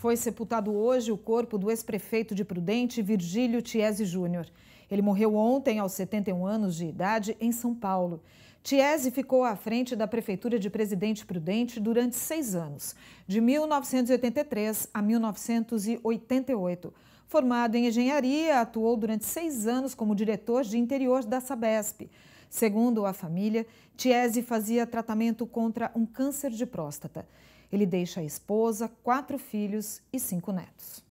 Foi sepultado hoje o corpo do ex-prefeito de Prudente, Virgílio Tiese Júnior. Ele morreu ontem, aos 71 anos de idade, em São Paulo. Tiese ficou à frente da Prefeitura de Presidente Prudente durante seis anos, de 1983 a 1988. Formado em engenharia, atuou durante seis anos como diretor de interior da Sabesp. Segundo a família, Tiese fazia tratamento contra um câncer de próstata. Ele deixa a esposa, quatro filhos e cinco netos.